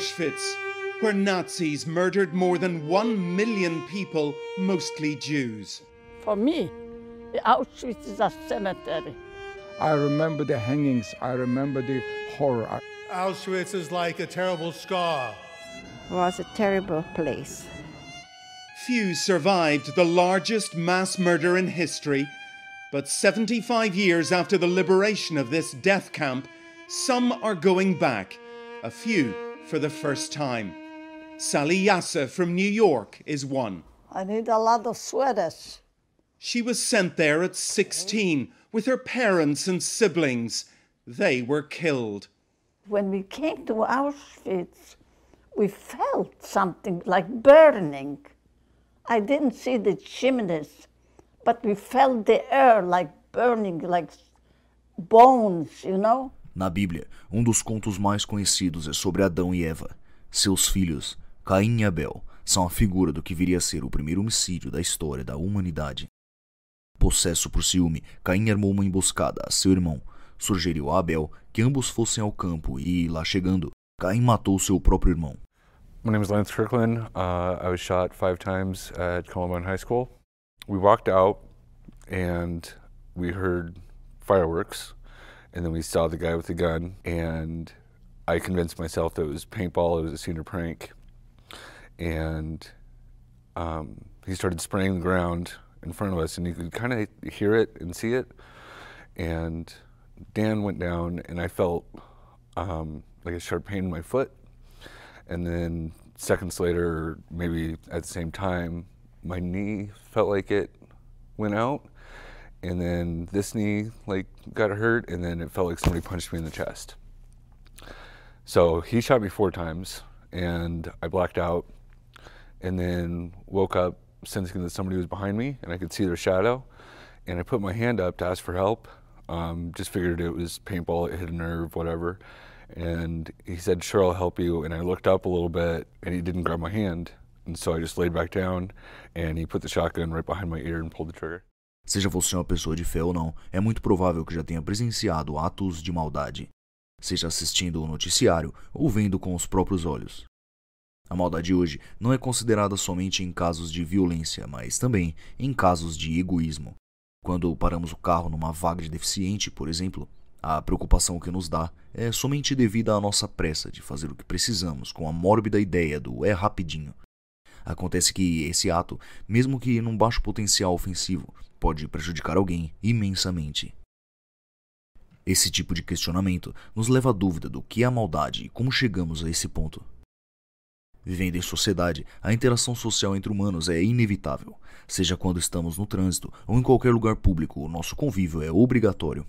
Auschwitz, where Nazis murdered more than one million people, mostly Jews. For me, Auschwitz is a cemetery. I remember the hangings, I remember the horror. Auschwitz is like a terrible scar. It was a terrible place. Few survived the largest mass murder in history, but 75 years after the liberation of this death camp, some are going back, a few for the first time. Sally Yassa from New York is one. I need a lot of sweaters. She was sent there at 16 with her parents and siblings. They were killed. When we came to Auschwitz, we felt something like burning. I didn't see the chimneys, but we felt the air like burning, like bones, you know? Na Bíblia, um dos contos mais conhecidos é sobre Adão e Eva. Seus filhos, Caim e Abel, são a figura do que viria a ser o primeiro homicídio da história da humanidade. Possesso por ciúme, Caim armou uma emboscada a seu irmão. Sugeriu a Abel que ambos fossem ao campo e, lá chegando, Caim matou seu próprio irmão. My name is Lance Kirkland. Uh, I was shot five times at Columbine High School. We walked out and we heard fireworks. and then we saw the guy with the gun, and I convinced myself that it was paintball, it was a senior prank, and um, he started spraying the ground in front of us, and you could kind of hear it and see it, and Dan went down, and I felt um, like a sharp pain in my foot, and then seconds later, maybe at the same time, my knee felt like it went out, and then this knee like got hurt and then it felt like somebody punched me in the chest so he shot me four times and i blacked out and then woke up sensing that somebody was behind me and i could see their shadow and i put my hand up to ask for help um, just figured it was paintball it hit a nerve whatever and he said sure i'll help you and i looked up a little bit and he didn't grab my hand and so i just laid back down and he put the shotgun right behind my ear and pulled the trigger Seja você uma pessoa de fé ou não, é muito provável que já tenha presenciado atos de maldade, seja assistindo o noticiário ou vendo com os próprios olhos. A maldade hoje não é considerada somente em casos de violência, mas também em casos de egoísmo. Quando paramos o carro numa vaga de deficiente, por exemplo, a preocupação que nos dá é somente devida à nossa pressa de fazer o que precisamos com a mórbida ideia do é rapidinho. Acontece que esse ato, mesmo que num baixo potencial ofensivo, pode prejudicar alguém imensamente. Esse tipo de questionamento nos leva à dúvida do que é a maldade e como chegamos a esse ponto. Vivendo em sociedade, a interação social entre humanos é inevitável. Seja quando estamos no trânsito ou em qualquer lugar público, o nosso convívio é obrigatório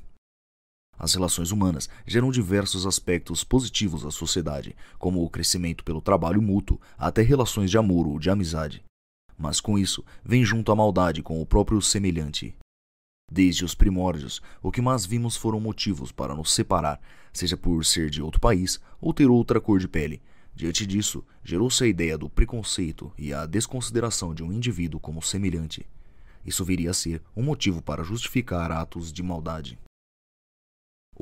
as relações humanas geram diversos aspectos positivos à sociedade, como o crescimento pelo trabalho mútuo, até relações de amor ou de amizade. Mas com isso, vem junto a maldade com o próprio semelhante. Desde os primórdios, o que mais vimos foram motivos para nos separar, seja por ser de outro país ou ter outra cor de pele. Diante disso, gerou-se a ideia do preconceito e a desconsideração de um indivíduo como semelhante. Isso viria a ser um motivo para justificar atos de maldade.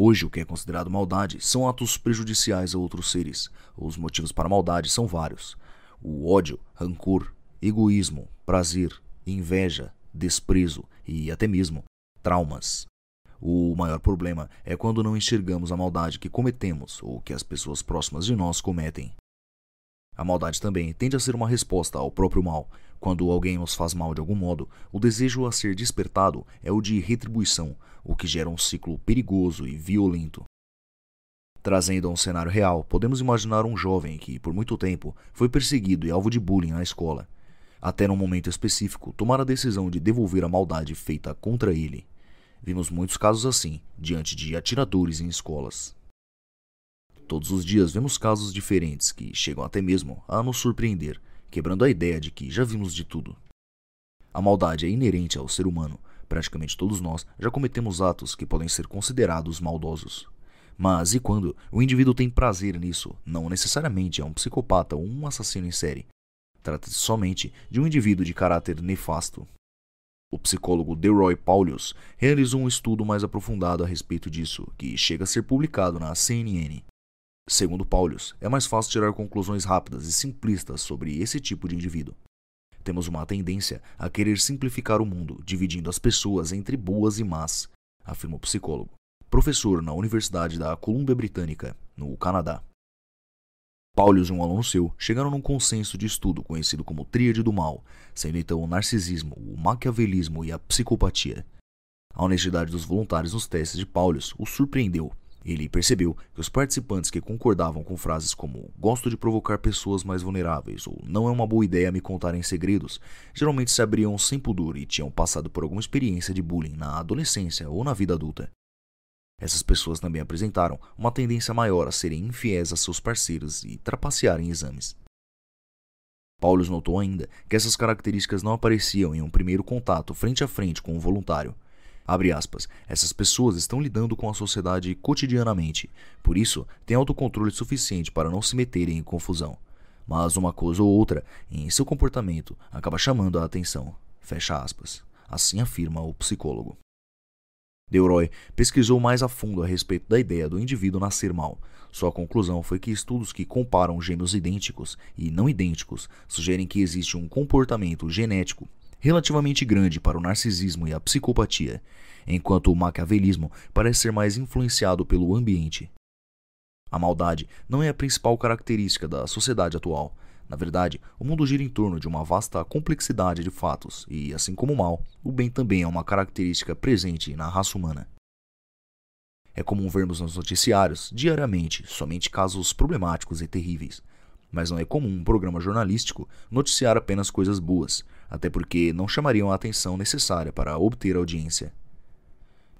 Hoje, o que é considerado maldade são atos prejudiciais a outros seres. Os motivos para maldade são vários: o ódio, rancor, egoísmo, prazer, inveja, desprezo e até mesmo traumas. O maior problema é quando não enxergamos a maldade que cometemos ou que as pessoas próximas de nós cometem. A maldade também tende a ser uma resposta ao próprio mal. Quando alguém nos faz mal de algum modo, o desejo a ser despertado é o de retribuição, o que gera um ciclo perigoso e violento. Trazendo a um cenário real, podemos imaginar um jovem que, por muito tempo, foi perseguido e alvo de bullying na escola. Até num momento específico, tomar a decisão de devolver a maldade feita contra ele. Vimos muitos casos assim, diante de atiradores em escolas. Todos os dias vemos casos diferentes que chegam até mesmo a nos surpreender, quebrando a ideia de que já vimos de tudo. A maldade é inerente ao ser humano. Praticamente todos nós já cometemos atos que podem ser considerados maldosos. Mas e quando o indivíduo tem prazer nisso? Não necessariamente é um psicopata ou um assassino em série. Trata-se somente de um indivíduo de caráter nefasto. O psicólogo DeRoy Paulius realizou um estudo mais aprofundado a respeito disso, que chega a ser publicado na CNN. Segundo Paulius, é mais fácil tirar conclusões rápidas e simplistas sobre esse tipo de indivíduo. Temos uma tendência a querer simplificar o mundo, dividindo as pessoas entre boas e más, afirma o psicólogo, professor na Universidade da Colúmbia Britânica, no Canadá. Paulius e um aluno seu chegaram num consenso de estudo conhecido como Tríade do Mal, sendo então o narcisismo, o maquiavelismo e a psicopatia. A honestidade dos voluntários nos testes de Paulius o surpreendeu ele percebeu que os participantes que concordavam com frases como gosto de provocar pessoas mais vulneráveis ou não é uma boa ideia me contarem segredos geralmente se abriam sem pudor e tinham passado por alguma experiência de bullying na adolescência ou na vida adulta. Essas pessoas também apresentaram uma tendência maior a serem infiéis a seus parceiros e trapacearem exames. Paulus notou ainda que essas características não apareciam em um primeiro contato frente a frente com o um voluntário, Abre aspas. Essas pessoas estão lidando com a sociedade cotidianamente, por isso têm autocontrole suficiente para não se meterem em confusão. Mas uma coisa ou outra, em seu comportamento, acaba chamando a atenção. Fecha aspas. Assim afirma o psicólogo. Delroy pesquisou mais a fundo a respeito da ideia do indivíduo nascer mal. Sua conclusão foi que estudos que comparam gêmeos idênticos e não idênticos sugerem que existe um comportamento genético relativamente grande para o narcisismo e a psicopatia, enquanto o maquiavelismo parece ser mais influenciado pelo ambiente. A maldade não é a principal característica da sociedade atual. Na verdade, o mundo gira em torno de uma vasta complexidade de fatos, e assim como o mal, o bem também é uma característica presente na raça humana. É comum vermos nos noticiários, diariamente, somente casos problemáticos e terríveis, mas não é comum um programa jornalístico noticiar apenas coisas boas, até porque não chamariam a atenção necessária para obter audiência.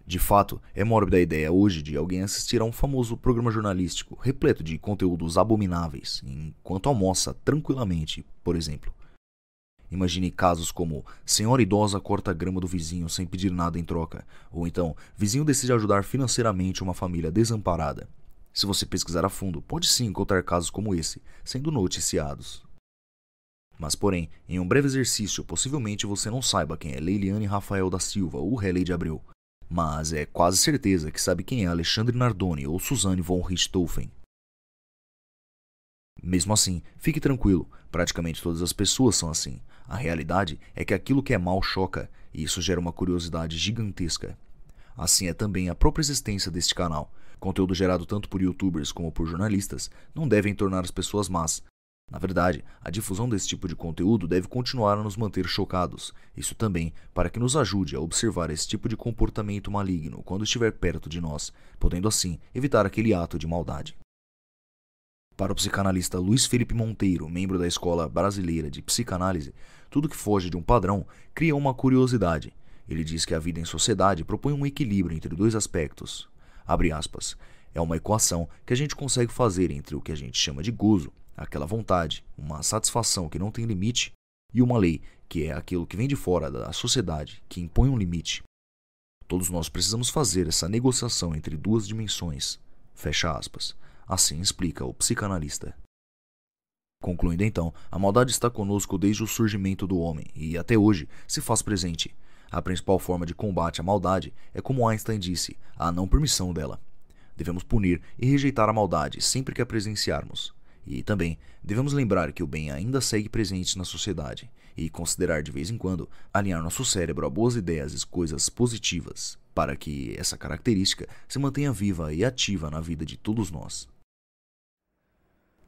De fato, é mórbida a ideia hoje de alguém assistir a um famoso programa jornalístico repleto de conteúdos abomináveis, enquanto almoça tranquilamente, por exemplo. Imagine casos como senhora idosa corta a grama do vizinho sem pedir nada em troca, ou então vizinho decide ajudar financeiramente uma família desamparada. Se você pesquisar a fundo, pode sim encontrar casos como esse, sendo noticiados. Mas, porém, em um breve exercício, possivelmente você não saiba quem é Leiliane Rafael da Silva ou Relay de Abreu, mas é quase certeza que sabe quem é Alexandre Nardoni ou Suzanne von Richthofen. Mesmo assim, fique tranquilo, praticamente todas as pessoas são assim. A realidade é que aquilo que é mal choca, e isso gera uma curiosidade gigantesca. Assim é também a própria existência deste canal, Conteúdo gerado tanto por youtubers como por jornalistas não devem tornar as pessoas más. Na verdade, a difusão desse tipo de conteúdo deve continuar a nos manter chocados. Isso também para que nos ajude a observar esse tipo de comportamento maligno quando estiver perto de nós, podendo assim evitar aquele ato de maldade. Para o psicanalista Luiz Felipe Monteiro, membro da Escola Brasileira de Psicanálise, tudo que foge de um padrão cria uma curiosidade. Ele diz que a vida em sociedade propõe um equilíbrio entre dois aspectos, Abre aspas. É uma equação que a gente consegue fazer entre o que a gente chama de gozo, aquela vontade, uma satisfação que não tem limite, e uma lei, que é aquilo que vem de fora da sociedade, que impõe um limite. Todos nós precisamos fazer essa negociação entre duas dimensões. Fecha aspas. Assim explica o psicanalista. Concluindo então, a maldade está conosco desde o surgimento do homem e até hoje se faz presente. A principal forma de combate à maldade é, como Einstein disse, a não permissão dela. Devemos punir e rejeitar a maldade sempre que a presenciarmos. E também devemos lembrar que o bem ainda segue presente na sociedade e considerar de vez em quando alinhar nosso cérebro a boas ideias e coisas positivas, para que essa característica se mantenha viva e ativa na vida de todos nós.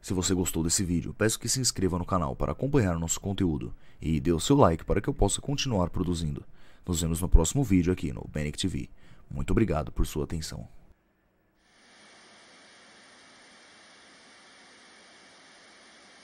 Se você gostou desse vídeo, peço que se inscreva no canal para acompanhar nosso conteúdo e dê o seu like para que eu possa continuar produzindo. Nos vemos no próximo vídeo aqui no Benic TV. Muito obrigado por sua atenção.